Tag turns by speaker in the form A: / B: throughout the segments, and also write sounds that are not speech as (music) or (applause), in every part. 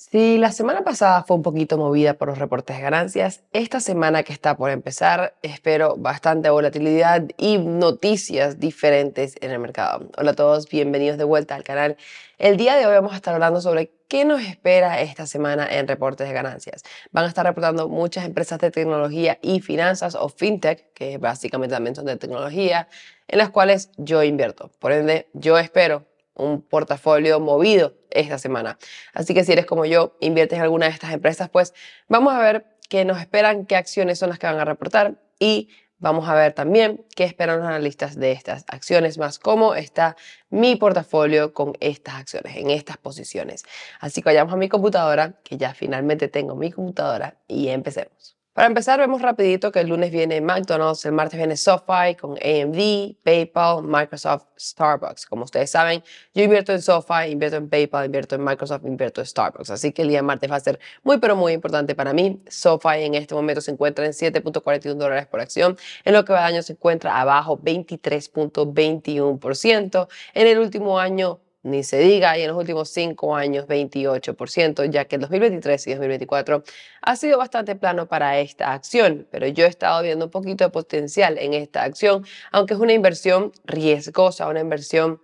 A: Si la semana pasada fue un poquito movida por los reportes de ganancias, esta semana que está por empezar espero bastante volatilidad y noticias diferentes en el mercado. Hola a todos, bienvenidos de vuelta al canal. El día de hoy vamos a estar hablando sobre qué nos espera esta semana en reportes de ganancias. Van a estar reportando muchas empresas de tecnología y finanzas o fintech, que básicamente también son de tecnología, en las cuales yo invierto. Por ende, yo espero un portafolio movido esta semana. Así que si eres como yo, inviertes en alguna de estas empresas, pues vamos a ver qué nos esperan, qué acciones son las que van a reportar y vamos a ver también qué esperan los analistas de estas acciones, más cómo está mi portafolio con estas acciones, en estas posiciones. Así que vayamos a mi computadora, que ya finalmente tengo mi computadora y empecemos. Para empezar, vemos rapidito que el lunes viene McDonald's, el martes viene SoFi con AMD, PayPal, Microsoft, Starbucks. Como ustedes saben, yo invierto en SoFi, invierto en PayPal, invierto en Microsoft, invierto en Starbucks. Así que el día martes va a ser muy, pero muy importante para mí. SoFi en este momento se encuentra en 7.41 dólares por acción. En lo que va de año se encuentra abajo 23.21%. En el último año ni se diga, y en los últimos cinco años 28%, ya que el 2023 y 2024 ha sido bastante plano para esta acción, pero yo he estado viendo un poquito de potencial en esta acción, aunque es una inversión riesgosa, una inversión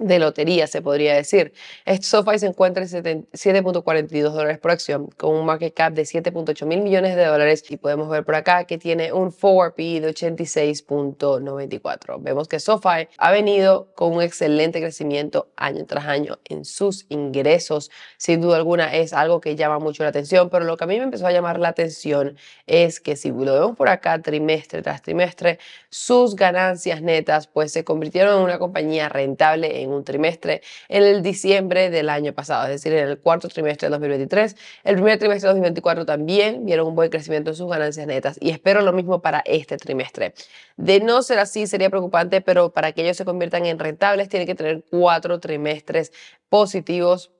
A: de lotería, se podría decir. Este SoFi se encuentra en 7.42 dólares por acción, con un market cap de 7.8 mil millones de dólares y podemos ver por acá que tiene un forward P de 86.94. Vemos que SoFi ha venido con un excelente crecimiento año tras año en sus ingresos. Sin duda alguna es algo que llama mucho la atención, pero lo que a mí me empezó a llamar la atención es que si lo vemos por acá trimestre tras trimestre, sus ganancias netas pues se convirtieron en una compañía rentable en un trimestre en el diciembre del año pasado, es decir, en el cuarto trimestre de 2023. El primer trimestre de 2024 también vieron un buen crecimiento en sus ganancias netas y espero lo mismo para este trimestre. De no ser así sería preocupante, pero para que ellos se conviertan en rentables tienen que tener cuatro trimestres positivos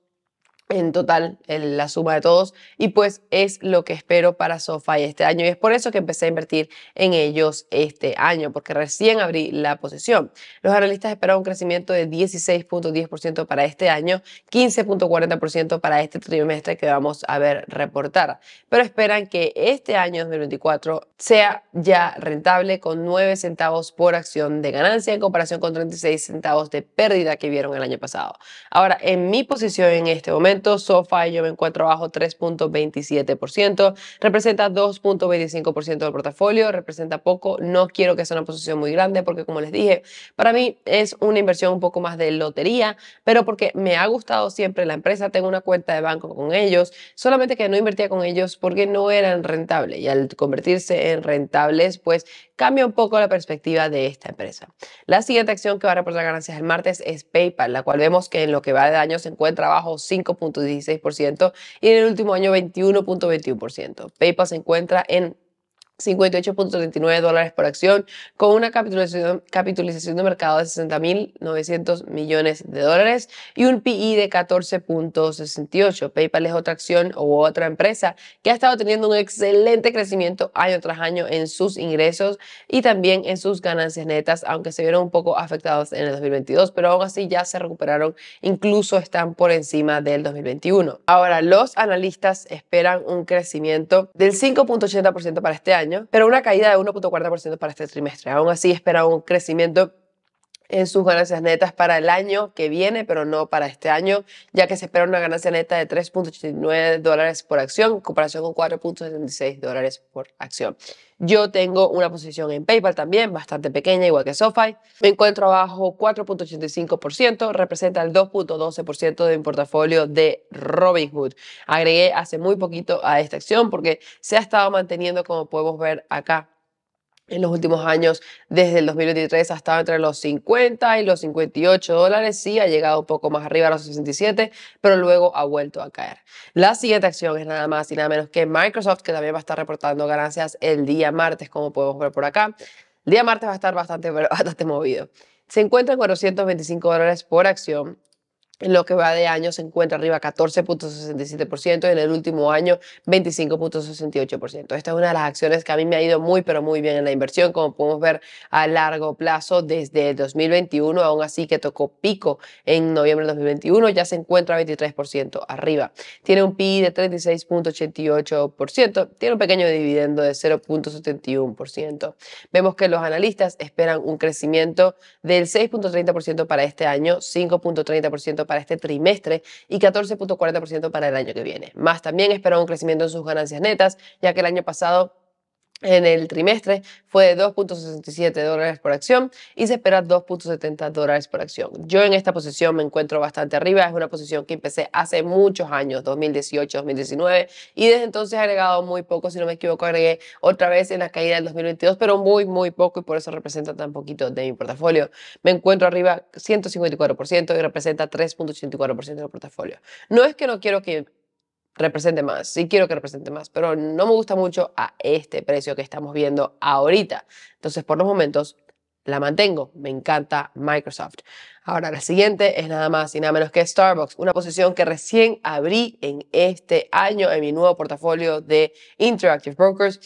A: en total, la suma de todos, y pues es lo que espero para SoFi este año. Y es por eso que empecé a invertir en ellos este año, porque recién abrí la posición. Los analistas esperan un crecimiento de 16.10% para este año, 15.40% para este trimestre que vamos a ver reportar, pero esperan que este año 2024 sea ya rentable con 9 centavos por acción de ganancia en comparación con 36 centavos de pérdida que vieron el año pasado. Ahora, en mi posición en este momento, Sofa, SoFi yo me encuentro bajo 3.27%, representa 2.25% del portafolio, representa poco, no quiero que sea una posición muy grande porque como les dije, para mí es una inversión un poco más de lotería, pero porque me ha gustado siempre la empresa, tengo una cuenta de banco con ellos, solamente que no invertía con ellos porque no eran rentables y al convertirse en rentables, pues cambia un poco la perspectiva de esta empresa. La siguiente acción que va a reportar ganancias el martes es PayPal, la cual vemos que en lo que va de año se encuentra bajo 5. 16% y en el último año 21.21%. .21%. PayPal se encuentra en 58.39 dólares por acción, con una capitalización, capitalización de mercado de 60.900 millones de dólares y un PI e de 14.68. PayPal es otra acción o otra empresa que ha estado teniendo un excelente crecimiento año tras año en sus ingresos y también en sus ganancias netas, aunque se vieron un poco afectados en el 2022, pero aún así ya se recuperaron, incluso están por encima del 2021. Ahora, los analistas esperan un crecimiento del 5.80% para este año pero una caída de 1.4% para este trimestre. Aún así, espera un crecimiento en sus ganancias netas para el año que viene, pero no para este año, ya que se espera una ganancia neta de 3.89 dólares por acción en comparación con 4.76 dólares por acción. Yo tengo una posición en PayPal también, bastante pequeña, igual que SoFi. Me encuentro abajo 4.85%, representa el 2.12% de mi portafolio de Robinhood. Agregué hace muy poquito a esta acción porque se ha estado manteniendo, como podemos ver acá, en los últimos años, desde el 2023 ha estado entre los 50 y los 58 dólares, sí ha llegado un poco más arriba a los 67, pero luego ha vuelto a caer. La siguiente acción es nada más y nada menos que Microsoft, que también va a estar reportando ganancias el día martes, como podemos ver por acá. El día martes va a estar bastante, (laughs) bastante movido. Se encuentra en 425 dólares por acción en lo que va de año se encuentra arriba 14.67% y en el último año 25.68%. Esta es una de las acciones que a mí me ha ido muy pero muy bien en la inversión, como podemos ver a largo plazo desde 2021, aún así que tocó pico en noviembre de 2021, ya se encuentra 23% arriba. Tiene un PI de 36.88%, tiene un pequeño dividendo de 0.71%. Vemos que los analistas esperan un crecimiento del 6.30% para este año, 5.30% para este trimestre y 14.40% para el año que viene. Más también espera un crecimiento en sus ganancias netas, ya que el año pasado en el trimestre fue de 2.67 dólares por acción y se espera 2.70 dólares por acción. Yo en esta posición me encuentro bastante arriba, es una posición que empecé hace muchos años, 2018, 2019, y desde entonces he agregado muy poco, si no me equivoco, agregué otra vez en la caída del 2022, pero muy, muy poco y por eso representa tan poquito de mi portafolio. Me encuentro arriba 154% y representa 3.84% del portafolio. No es que no quiero que represente más, sí quiero que represente más, pero no me gusta mucho a este precio que estamos viendo ahorita. Entonces, por los momentos, la mantengo. Me encanta Microsoft. Ahora, la siguiente es nada más y nada menos que Starbucks, una posición que recién abrí en este año en mi nuevo portafolio de Interactive Brokers.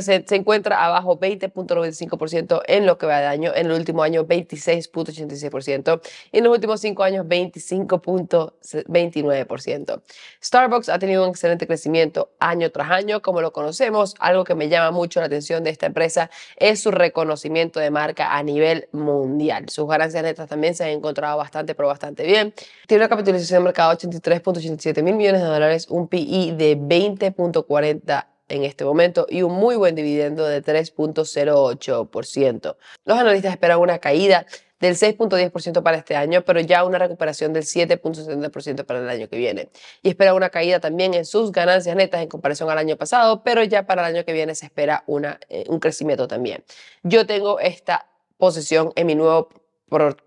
A: se encuentra abajo 20.95% en lo que va de año, en el último año 26.86% y en los últimos cinco años 25.29%. Starbucks ha tenido un excelente crecimiento año tras año, como lo conocemos. Algo que me llama mucho la atención de esta empresa es su reconocimiento de marca a nivel mundial. Sus ganancias netas también se han he encontrado bastante, pero bastante bien. Tiene una capitalización de mercado de 83.87 mil millones de dólares, un PI de 20.40 en este momento y un muy buen dividendo de 3.08%. Los analistas esperan una caída del 6.10% para este año, pero ya una recuperación del 7.70% para el año que viene. Y espera una caída también en sus ganancias netas en comparación al año pasado, pero ya para el año que viene se espera una, eh, un crecimiento también. Yo tengo esta posición en mi nuevo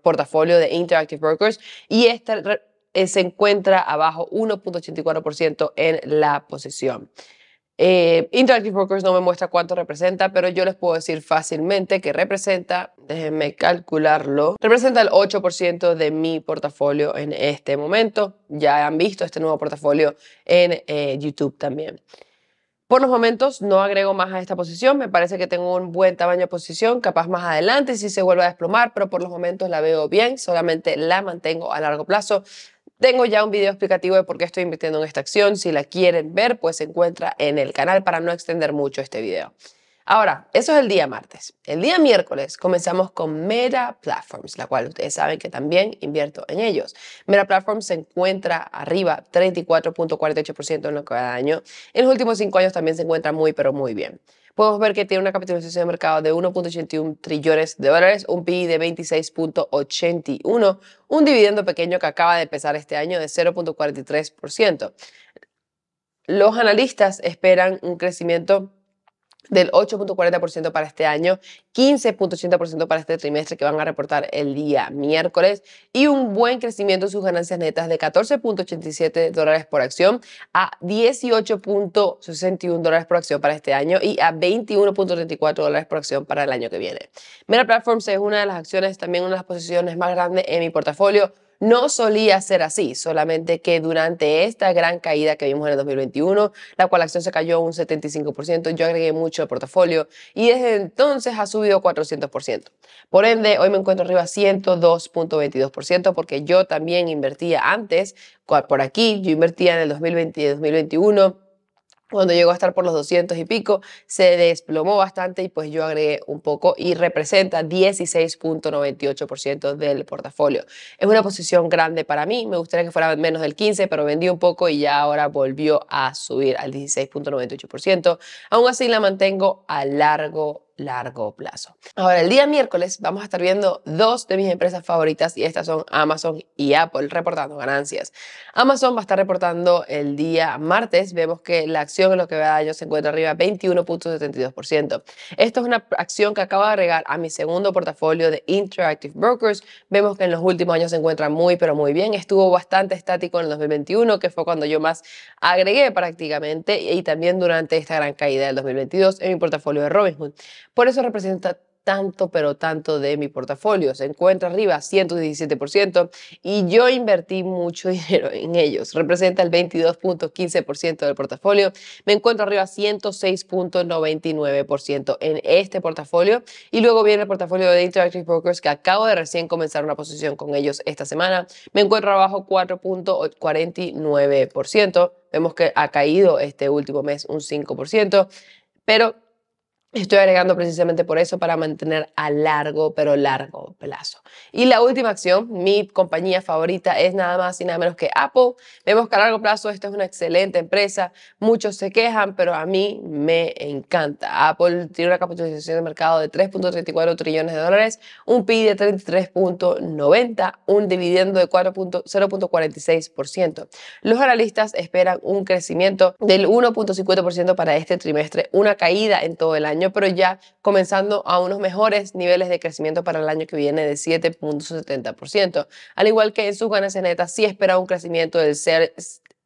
A: portafolio de Interactive Brokers y esta eh, se encuentra abajo 1.84% en la posición. Eh, Interactive Brokers no me muestra cuánto representa, pero yo les puedo decir fácilmente que representa, déjenme calcularlo, representa el 8% de mi portafolio en este momento. Ya han visto este nuevo portafolio en eh, YouTube también. Por los momentos no agrego más a esta posición, me parece que tengo un buen tamaño de posición, capaz más adelante si se vuelve a desplomar, pero por los momentos la veo bien, solamente la mantengo a largo plazo. Tengo ya un video explicativo de por qué estoy invirtiendo en esta acción, si la quieren ver pues se encuentra en el canal para no extender mucho este video. Ahora, eso es el día martes. El día miércoles comenzamos con Meta Platforms, la cual ustedes saben que también invierto en ellos. Meta Platforms se encuentra arriba 34.48% en lo que cada año. En los últimos cinco años también se encuentra muy, pero muy bien. Podemos ver que tiene una capitalización de mercado de 1.81 trillones de dólares, un PIB de 26.81, un dividendo pequeño que acaba de empezar este año de 0.43%. Los analistas esperan un crecimiento del 8.40% para este año, 15.80% para este trimestre que van a reportar el día miércoles y un buen crecimiento en sus ganancias netas de 14.87 dólares por acción a 18.61 dólares por acción para este año y a 21.34 dólares por acción para el año que viene. Meta Platforms es una de las acciones, también una de las posiciones más grandes en mi portafolio no solía ser así, solamente que durante esta gran caída que vimos en el 2021, la cual la acción se cayó un 75%, yo agregué mucho al portafolio y desde entonces ha subido 400%. Por ende, hoy me encuentro arriba 102.22% porque yo también invertía antes, por aquí, yo invertía en el 2020 y 2021 cuando llegó a estar por los 200 y pico, se desplomó bastante y pues yo agregué un poco y representa 16.98% del portafolio. Es una posición grande para mí, me gustaría que fuera menos del 15, pero vendí un poco y ya ahora volvió a subir al 16.98%. Aún así la mantengo a largo largo plazo. Ahora, el día miércoles vamos a estar viendo dos de mis empresas favoritas y estas son Amazon y Apple reportando ganancias. Amazon va a estar reportando el día martes. Vemos que la acción en lo que va a se encuentra arriba 21.72%. Esto es una acción que acabo de agregar a mi segundo portafolio de Interactive Brokers. Vemos que en los últimos años se encuentra muy, pero muy bien. Estuvo bastante estático en el 2021, que fue cuando yo más agregué prácticamente y también durante esta gran caída del 2022 en mi portafolio de Robinhood. Por eso representa tanto, pero tanto de mi portafolio. Se encuentra arriba, 117%, y yo invertí mucho (laughs) dinero en ellos. Representa el 22.15% del portafolio. Me encuentro arriba, 106.99% en este portafolio. Y luego viene el portafolio de Interactive Brokers, que acabo de recién comenzar una posición con ellos esta semana. Me encuentro abajo, 4.49%. Vemos que ha caído este último mes un 5%, pero Estoy agregando precisamente por eso, para mantener a largo, pero largo plazo. Y la última acción, mi compañía favorita es nada más y nada menos que Apple. Vemos que a largo plazo esta es una excelente empresa. Muchos se quejan, pero a mí me encanta. Apple tiene una capitalización de mercado de 3.34 trillones de dólares, un PIB de 33.90, un dividendo de 0.46%. Los analistas esperan un crecimiento del 1.50% para este trimestre, una caída en todo el año pero ya comenzando a unos mejores niveles de crecimiento para el año que viene de 7.70%, al igual que en sus ganancias netas sí espera un crecimiento del ser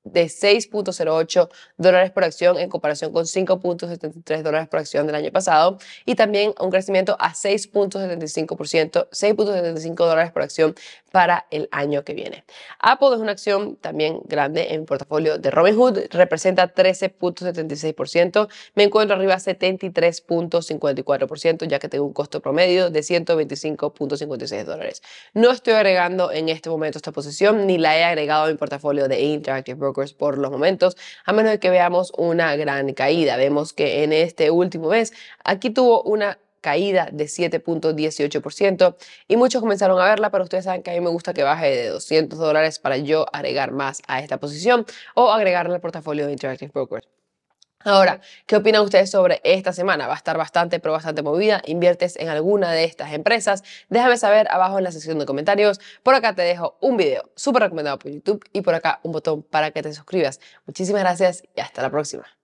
A: de 6.08 dólares por acción en comparación con 5.73 dólares por acción del año pasado y también un crecimiento a 6.75%, 6.75 dólares por acción para el año que viene. Apple es una acción también grande en el portafolio de Robinhood, representa 13.76%, me encuentro arriba 73.54%, ya que tengo un costo promedio de 125.56 dólares. No estoy agregando en este momento esta posición, ni la he agregado a mi portafolio de Interactive Brokers por los momentos, a menos de que veamos una gran caída. Vemos que en este último mes, aquí tuvo una caída de 7.18% y muchos comenzaron a verla, pero ustedes saben que a mí me gusta que baje de 200 dólares para yo agregar más a esta posición o agregarla al portafolio de Interactive Brokers. Ahora, ¿qué opinan ustedes sobre esta semana? Va a estar bastante, pero bastante movida. ¿Inviertes en alguna de estas empresas? Déjame saber abajo en la sección de comentarios. Por acá te dejo un video súper recomendado por YouTube y por acá un botón para que te suscribas. Muchísimas gracias y hasta la próxima.